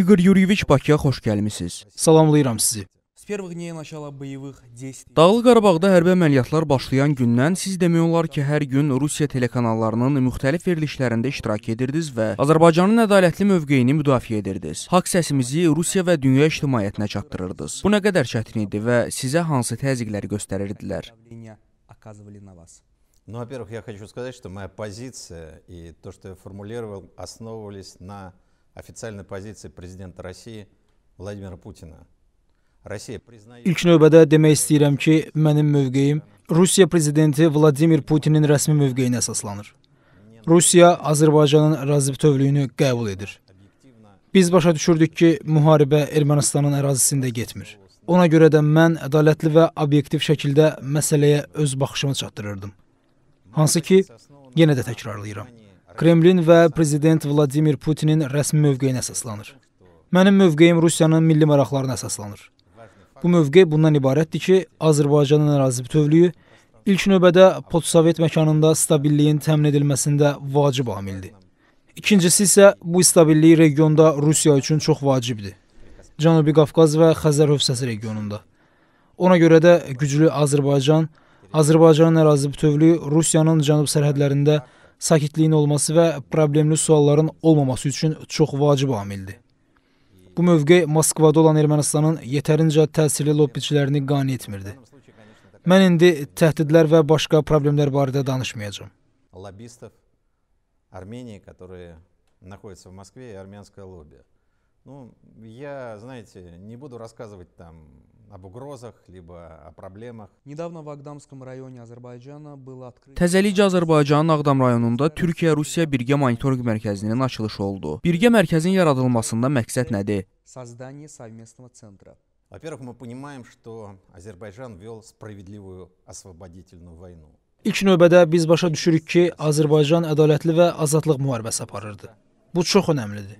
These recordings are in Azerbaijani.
İqor Yuriyeviç Bakıya xoş gəlmisiniz. Salamlayıram sizi. Dağlıq Qarabağda hərbi əməliyyatlar başlayan gündən siz demək olar ki, hər gün Rusiya telekanallarının müxtəlif verilişlərində iştirak edirdiniz və Azərbaycanın ədalətli mövqeyini müdafiə edirdiniz. Haqq səsimizi Rusiya və dünya ictimaiyyətinə çatdırırdınız. Bu nə qədər çətin idi və sizə hansı təzyiqlər göstərirdilər? Ну, во-первых, я хочу сказать, что моя позиция и то, что я формулировал, основывались на официальной позиции президента России Vladimir Putina. İlk növbədə demək istəyirəm ki, mənim mövqeyim Rusiya prezidenti Vladimir Putinin rəsmi mövqeyinə əsaslanır. Rusiya Azərbaycanın razıbtövlüyünü qəbul edir. Biz başa düşürdük ki, müharibə Ermənistanın ərazisində getmir. Ona görə də mən ədalətli və obyektiv şəkildə məsələyə öz baxışımı çatdırırdım. Hansı ki, yenə də təkrarlayıram. Kremlin və prezident Vladimir Putinin rəsmi mövqeyinə əsaslanır. Mənim mövqeyim Rusiyanın milli maraqlarına əsaslanır. Bu mövqe bundan ibarətdir ki, Azərbaycanın ərazi bütövlüyü ilk növbədə postsovet məkanında stabilliyin təmin edilməsində vacib amildir. İkincisi isə bu stabillik regionda Rusiya üçün çox vacibdir. Cənubi Qafqaz və Xəzər hövzəsi regionunda. Ona görə də güclü Azərbaycan, Azərbaycanın ərazi bütövlüyü Rusiyanın cənub sərhədlərində sakitliyin olması və problemli sualların olmaması üçün çox vacib amildir. Bu mövqe Moskvada olan Ermənistanın yetərincə təsirli lobbiçilərini qane etmirdi. Mən indi təhdidlər və başqa problemlər barədə danışmayacağam. Lobbistov Armeniya, которые находятся в Москве, и армянское лобби. Ну, я, знаете, не буду рассказывать там об угрозах, либо о проблемах. Недавно в Агдамском районе Азерbaycana был открыт... Təzəlicə Azərbaycanın Ağdam rayonunda Türkiyə-Rusiya birgə monitorinq mərkəzinin açılışı oldu. Birgə mərkəzin yaradılmasında məqsəd nədir? Создание совместного центра. Во-первых, мы понимаем, что Азербайджан вел справедливую освободительную войну. İlk növbədə biz başa düşürük ki, Azərbaycan ədalətli və azadlıq müharibəsi aparırdı. Bu çox önəmlidir.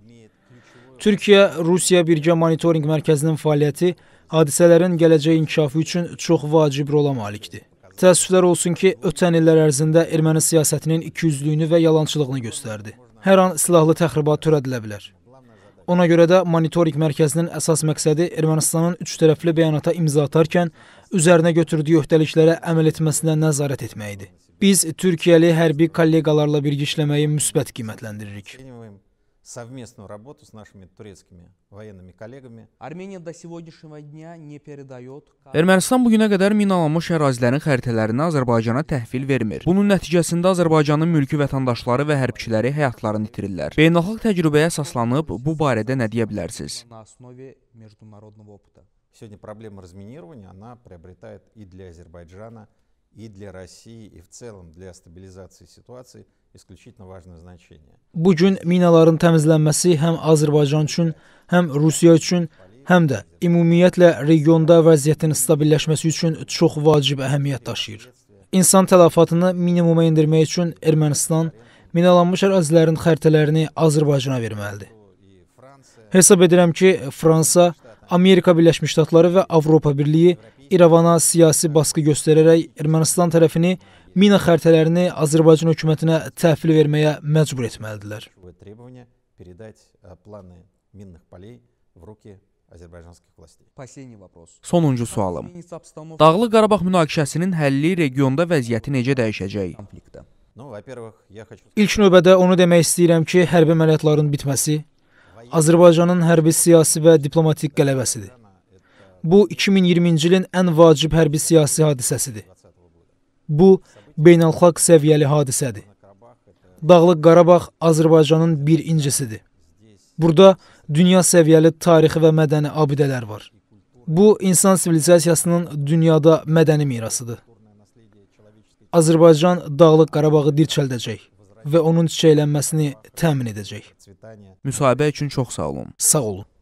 Türkiyə-Rusiya birgə monitorinq mərkəzinin fəaliyyəti hadisələrin gələcək inkişafı üçün çox vacib rola malikdir. Təəssüflər olsun ki, ötən illər ərzində erməni siyasətinin ikiyüzlüyünü və yalançılığını göstərdi. Hər an silahlı təxribat törədilə bilər. Ona görə də monitorinq mərkəzinin əsas məqsədi Ermənistanın üç tərəfli bəyanata imza atarkən üzərinə götürdüyü öhdəliklərə əməl etməsinə nəzarət etmək idi. Biz Türkiyəli hərbi kolleqalarla birgə işləməyi müsbət qiymətləndiririk совместную работу с нашими турецкими военными коллегами. Armeniya da сегодняшнего дня не передает. Ermənistan bu günə qədər minalanmış ərazilərin xəritələrini Azərbaycana təhvil vermir. Bunun nəticəsində Azərbaycanın mülki vətəndaşları və hərbçiləri həyatlarını itirirlər. Beynəlxalq təcrübəyə əsaslanıb bu barədə nə deyə bilərsiz? Сегодня проблема разминирования, она приобретает и для Азербайджана и для России, и в целом для stabilizации ситуации исключительно важное значение. Bu gün minaların təmizlənməsi həm Azərbaycan üçün, həm Rusiya üçün, həm də ümumiyyətlə regionda vəziyyətin stabilləşməsi üçün çox vacib əhəmiyyət daşıyır. İnsan tələfatını minimuma endirmək üçün Ermənistan minalanmış ərazilərin xəritələrini Azərbaycana verməlidir. Hesab edirəm ki, Fransa Amerika Birləşmiş Ştatları və Avropa Birliyi İrəvana siyasi baskı göstərərək Ermənistan tərəfini mina xəritələrini Azərbaycan hökumətinə təhvil verməyə məcbur etməlidirlər. Э, Sonuncu sualım. Dağlıq Qarabağ münaqişəsinin həlli regionda vəziyyəti necə dəyişəcək? İlk növbədə onu demək istəyirəm ki, hərbi əməliyyatların bitməsi, Azərbaycanın hərbi siyasi və diplomatik qələbəsidir. Bu 2020-ci ilin ən vacib hərbi siyasi hadisəsidir. Bu beynəlxalq səviyyəli hadisədir. Dağlıq Qarabağ Azərbaycanın bir incisidir. Burada dünya səviyyəli tarixi və mədəni abidələr var. Bu insan sivilizasiyasının dünyada mədəni mirasıdır. Azərbaycan Dağlıq Qarabağı dirçəldəcək və onun çiçəklənməsini təmin edəcək. Müsahibə üçün çox sağ olun. Sağ olun.